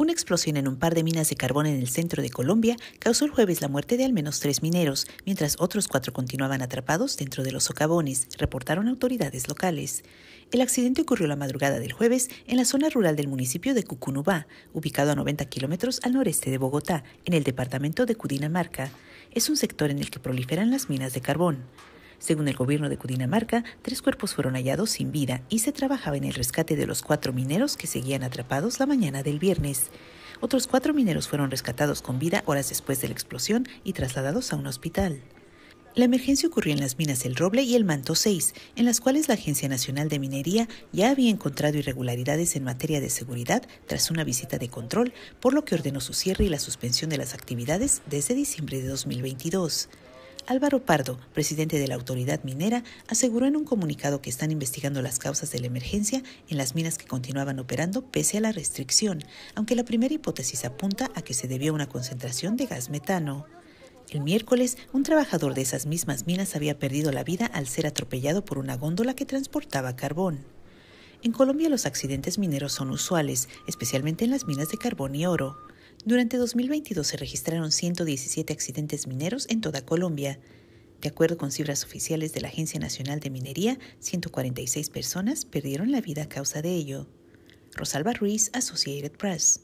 Una explosión en un par de minas de carbón en el centro de Colombia causó el jueves la muerte de al menos tres mineros, mientras otros cuatro continuaban atrapados dentro de los socavones, reportaron autoridades locales. El accidente ocurrió la madrugada del jueves en la zona rural del municipio de Cucunubá, ubicado a 90 kilómetros al noreste de Bogotá, en el departamento de Cudinamarca. Es un sector en el que proliferan las minas de carbón. Según el gobierno de Cundinamarca, tres cuerpos fueron hallados sin vida y se trabajaba en el rescate de los cuatro mineros que seguían atrapados la mañana del viernes. Otros cuatro mineros fueron rescatados con vida horas después de la explosión y trasladados a un hospital. La emergencia ocurrió en las minas El Roble y El Manto 6, en las cuales la Agencia Nacional de Minería ya había encontrado irregularidades en materia de seguridad tras una visita de control, por lo que ordenó su cierre y la suspensión de las actividades desde diciembre de 2022. Álvaro Pardo, presidente de la autoridad minera, aseguró en un comunicado que están investigando las causas de la emergencia en las minas que continuaban operando pese a la restricción, aunque la primera hipótesis apunta a que se debió a una concentración de gas metano. El miércoles, un trabajador de esas mismas minas había perdido la vida al ser atropellado por una góndola que transportaba carbón. En Colombia los accidentes mineros son usuales, especialmente en las minas de carbón y oro. Durante 2022 se registraron 117 accidentes mineros en toda Colombia. De acuerdo con cifras oficiales de la Agencia Nacional de Minería, 146 personas perdieron la vida a causa de ello. Rosalba Ruiz, Associated Press.